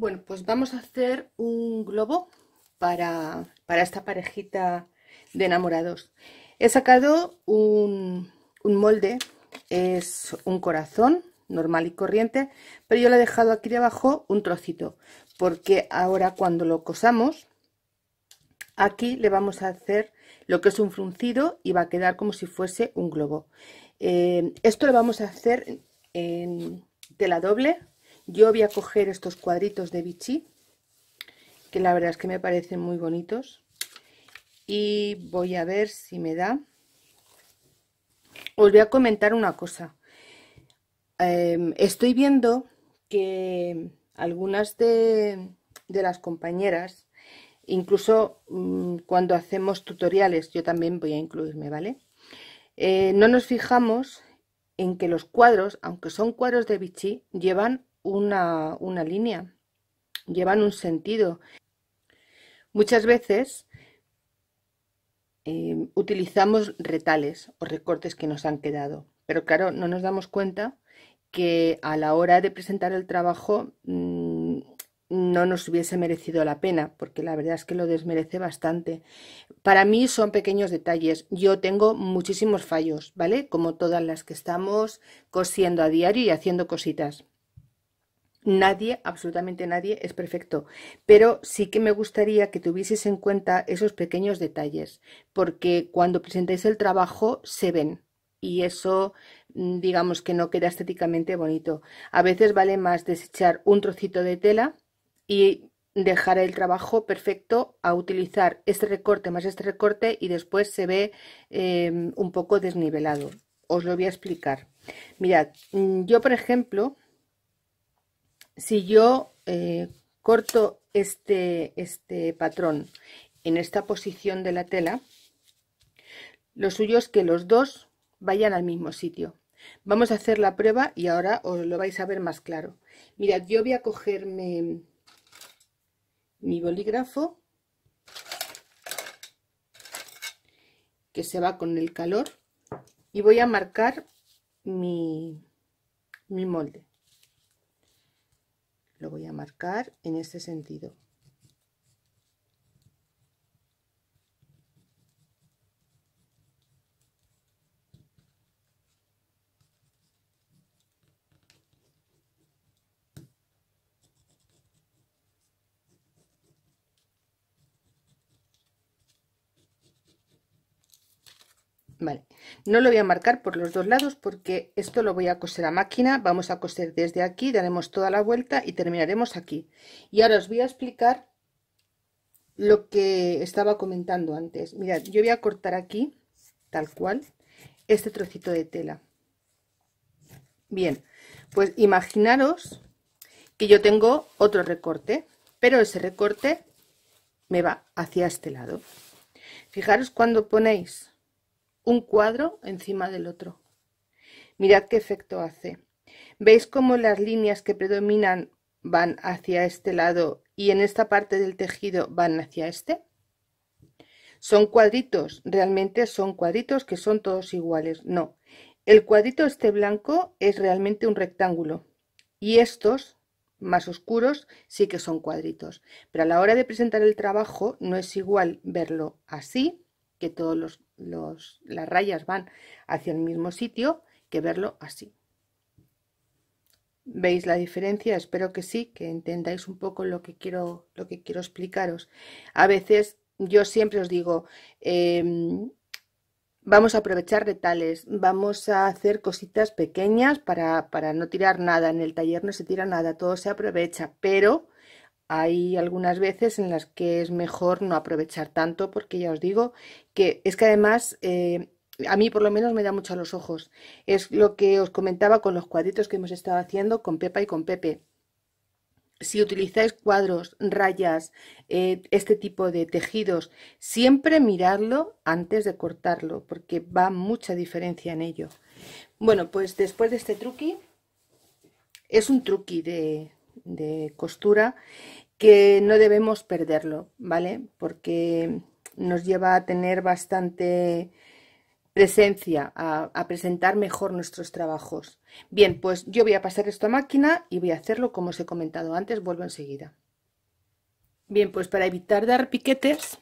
Bueno, pues vamos a hacer un globo para, esta parejita de enamorados. He sacado un, molde, es un corazón normal y corriente, pero yo le he dejado aquí debajo un trocito, porque ahora cuando lo cosamos, aquí le vamos a hacer lo que es un fruncido y va a quedar como si fuese un globo. Eh, esto lo vamos a hacer en tela doble yo voy a coger estos cuadritos de Vichy, que la verdad es que me parecen muy bonitos. Y voy a ver si me da. Os voy a comentar una cosa. Em, estoy viendo que algunas de, las compañeras, incluso mm, cuando hacemos tutoriales, yo también voy a incluirme, ¿vale? Eh, no nos fijamos en que los cuadros, aunque son cuadros de Vichy, llevan una, línea, llevan un sentido. Muchas veces eh, utilizamos retales o recortes que nos han quedado, pero claro, no nos damos cuenta que a la hora de presentar el trabajo mm, no nos hubiese merecido la pena, porque la verdad es que lo desmerece bastante. Para mí son pequeños detalles. Yo tengo muchísimos fallos, ¿vale? Como todas las que estamos cosiendo a diario y haciendo cositas. Nadie, absolutamente nadie, es perfecto, pero sí que me gustaría que tuvieses en cuenta esos pequeños detalles, porque cuando presentáis el trabajo se ven y eso mm, digamos que no queda estéticamente bonito. A veces vale más desechar un trocito de tela y dejar el trabajo perfecto a utilizar este recorte más este recorte y después se ve em, un poco desnivelado. Os lo voy a explicar. Mirad, mm, yo por ejemplo si yo eh, corto este, este patrón en esta posición de la tela, lo suyo es que los dos vayan al mismo sitio. Vamos a hacer la prueba y ahora os lo vais a ver más claro. Mirad, yo voy a cogerme mi bolígrafo, que se va con el calor, y voy a marcar mi molde lo voy a marcar en este sentido no lo voy a marcar por los dos lados porque esto lo voy a coser a máquina, vamos a coser desde aquí, daremos toda la vuelta y terminaremos aquí. Y ahora os voy a explicar lo que estaba comentando antes. Mirad, yo voy a cortar aquí, tal cual, este trocito de tela. Bien, pues imaginaros que yo tengo otro recorte, pero ese recorte me va hacia este lado. Fijaros cuando ponéis un cuadro encima del otro. Mirad qué efecto hace. ¿Veis cómo las líneas que predominan van hacia este lado y en esta parte del tejido van hacia este? Son cuadritos, realmente son cuadritos que son todos iguales. No, el cuadrito este blanco es realmente un rectángulo y estos más oscuros sí que son cuadritos. Pero a la hora de presentar el trabajo no es igual verlo así que todas los, los, las rayas van hacia el mismo sitio, que verlo así. ¿Veis la diferencia? Espero que sí, que entendáis un poco lo que quiero, lo que quiero explicaros. A veces yo siempre os digo, em, vamos a aprovechar retales, vamos a hacer cositas pequeñas para, para no tirar nada. En el taller no se tira nada, todo se aprovecha, pero hay algunas veces en las que es mejor no aprovechar tanto porque ya os digo que es que además eh, a mí por lo menos me da mucho a los ojos. Es lo que os comentaba con los cuadritos que hemos estado haciendo con Pepa y con Pepe. Si utilizáis cuadros, rayas, eh, este tipo de tejidos, siempre mirarlo antes de cortarlo porque va mucha diferencia en ello. Bueno, pues después de este truqui, es un truqui de costura que no debemos perderlo, ¿vale? Porque nos lleva a tener bastante presencia, a, presentar mejor nuestros trabajos. Bien, pues yo voy a pasar esto a máquina y voy a hacerlo como os he comentado antes, vuelvo enseguida. Bien, pues para evitar dar piquetes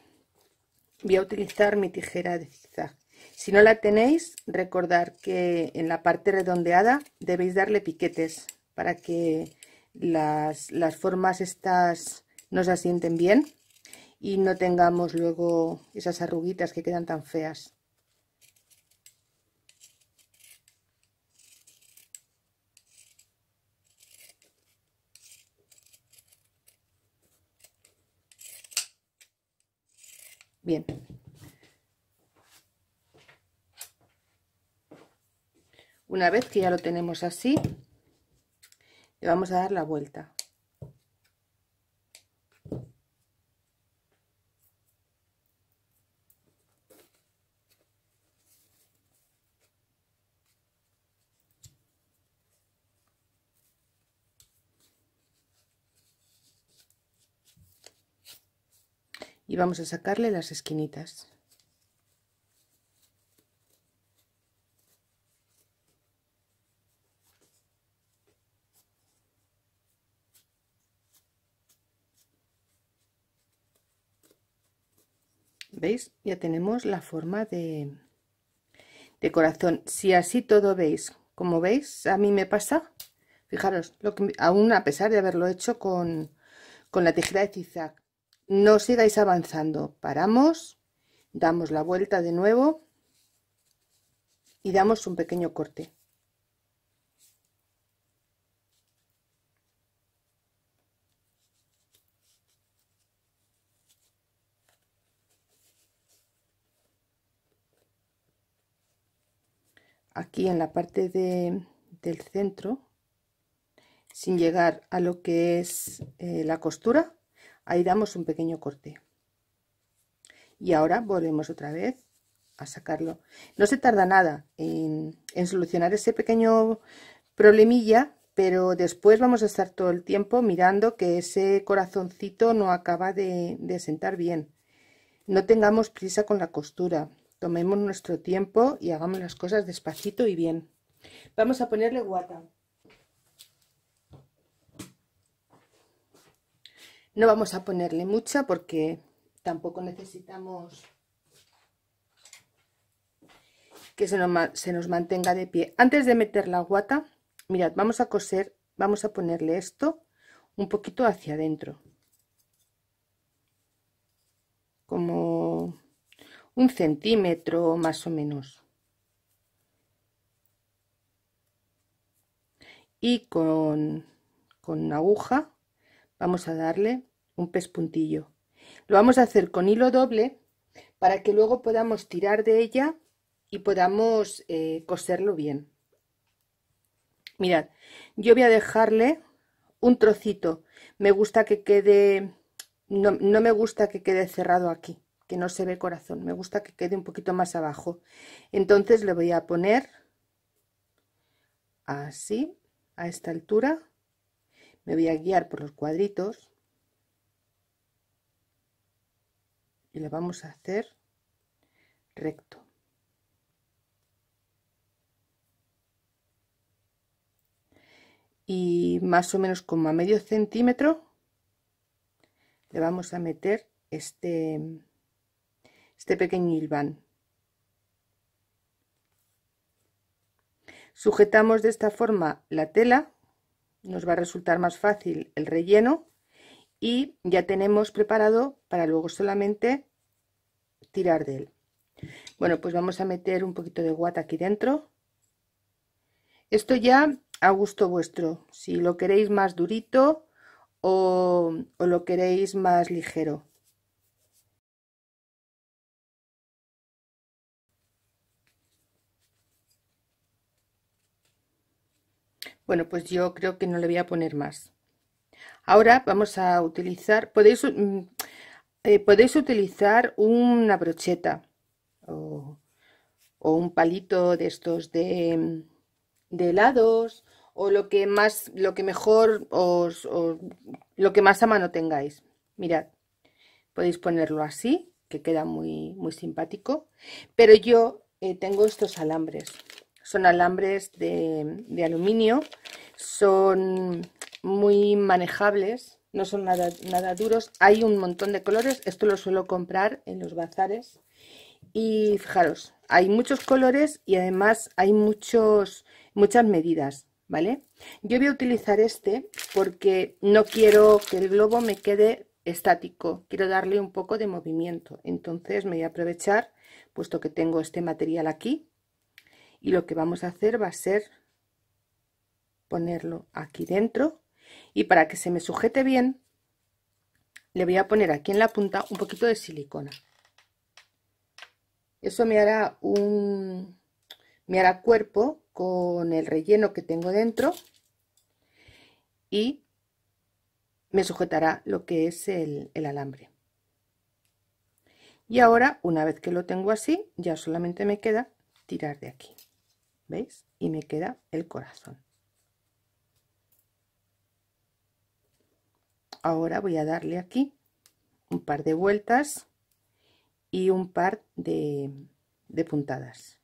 voy a utilizar mi tijera de zigzag. Si no la tenéis, recordar que en la parte redondeada debéis darle piquetes para que las, formas estas no se asienten bien y no tengamos luego esas arruguitas que quedan tan feas. Bien. Una vez que ya lo tenemos así, y vamos a dar la vuelta. y vamos a sacarle las esquinitas ¿Veis? Ya tenemos la forma de, de corazón. Si así todo veis, como veis, a mí me pasa. Fijaros, lo que, aún a pesar de haberlo hecho con, con la tejida de zigzag, no sigáis avanzando. Paramos, damos la vuelta de nuevo y damos un pequeño corte. aquí en la parte del centro sin llegar a lo que es eh, la costura ahí damos un pequeño corte y ahora volvemos otra vez a sacarlo no se tarda nada en, solucionar ese pequeño problemilla pero después vamos a estar todo el tiempo mirando que ese corazoncito no acaba de sentar bien no tengamos prisa con la costura Tomemos nuestro tiempo y hagamos las cosas despacito y bien. Vamos a ponerle guata. No vamos a ponerle mucha porque tampoco necesitamos que se nos, mantenga de pie. Antes de meter la guata, mirad, vamos a coser, vamos a ponerle esto un poquito hacia adentro. un centímetro más o menos. Y con, con una aguja vamos a darle un pespuntillo. Lo vamos a hacer con hilo doble para que luego podamos tirar de ella y podamos eh, coserlo bien. Mirad, yo voy a dejarle un trocito. Me gusta que quede, no me gusta que quede cerrado aquí que no se ve corazón. Me gusta que quede un poquito más abajo. Entonces le voy a poner así, a esta altura. Me voy a guiar por los cuadritos. Y le vamos a hacer recto. Y más o menos como a medio centímetro le vamos a meter este este pequeño hilván. Sujetamos de esta forma la tela, nos va a resultar más fácil el relleno y ya tenemos preparado para luego solamente tirar de él. Bueno, pues vamos a meter un poquito de guata aquí dentro. Esto ya a gusto vuestro, si lo queréis más durito o lo queréis más ligero. Bueno, pues yo creo que no le voy a poner más. Ahora vamos a utilizar, podéis, mm, eh, utilizar una brocheta o, un palito de estos de, helados mm, o lo que más, lo que mejor os, lo que más a mano tengáis. Mirad, podéis ponerlo así, que queda muy, muy simpático, pero yo eh, tengo estos alambres son alambres de, aluminio, son muy manejables, no son nada, nada duros, hay un montón de colores, esto lo suelo comprar en los bazares y fijaros, hay muchos colores y además hay muchos, muchas medidas, ¿vale? Yo voy a utilizar este porque no quiero que el globo me quede estático, quiero darle un poco de movimiento, entonces me voy a aprovechar, puesto que tengo este material aquí, y lo que vamos a hacer va a ser ponerlo aquí dentro y para que se me sujete bien le voy a poner aquí en la punta un poquito de silicona eso me hará un me hará cuerpo con el relleno que tengo dentro y me sujetará lo que es el, el alambre y ahora una vez que lo tengo así ya solamente me queda tirar de aquí ¿Veis? Y me queda el corazón. Ahora voy a darle aquí un par de vueltas y un par de, puntadas.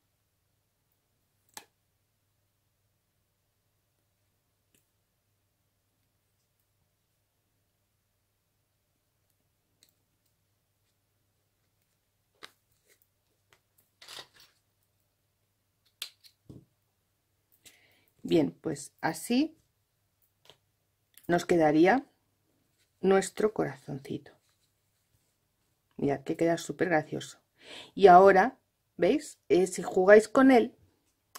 Bien, pues así nos quedaría nuestro corazoncito. Mirad que queda súper gracioso. Y ahora, ¿veis? Eh, si jugáis con él,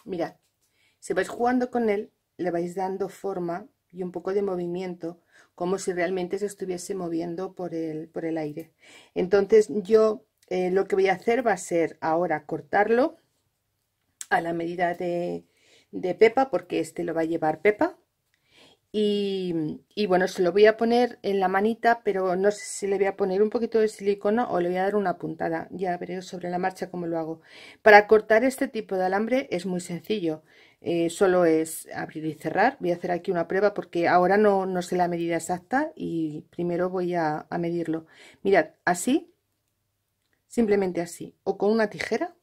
mirad, si vais jugando con él, le vais dando forma y un poco de movimiento, como si realmente se estuviese moviendo por el, por el aire. Entonces yo eh, lo que voy a hacer va a ser ahora cortarlo a la medida de, de Pepa, porque este lo va a llevar Pepa. Y, bueno, se lo voy a poner en la manita, pero no sé si le voy a poner un poquito de silicona o le voy a dar una puntada. Ya veré sobre la marcha cómo lo hago. Para cortar este tipo de alambre es muy sencillo. Eh, solo es abrir y cerrar. Voy a hacer aquí una prueba porque ahora no, no sé la medida exacta y primero voy a medirlo. Mirad, así, simplemente así, o con una tijera,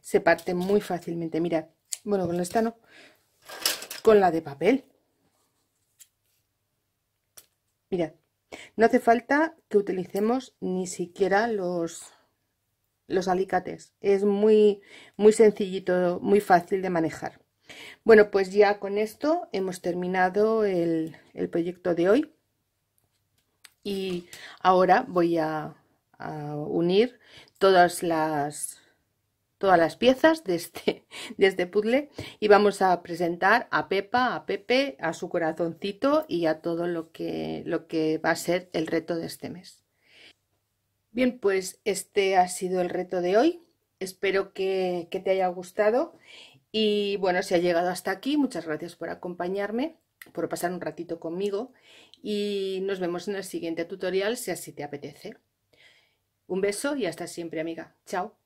se parte muy fácilmente. Mirad, bueno, con esta no. Con la de papel. Mirad, no hace falta que utilicemos ni siquiera los, los alicates. Es muy, muy sencillito, muy fácil de manejar. Bueno, pues ya con esto hemos terminado el, el proyecto de hoy. Y ahora voy a unir todas las todas las piezas este, de este, puzzle y vamos a presentar a Pepa, a Pepe, a su corazoncito y a todo lo que, lo que va a ser el reto de este mes. Bien, pues este ha sido el reto de hoy. Espero que, que te haya gustado y bueno, si ha llegado hasta aquí, muchas gracias por acompañarme, por pasar un ratito conmigo y nos vemos en el siguiente tutorial si así te apetece. Un beso y hasta siempre amiga. Chao.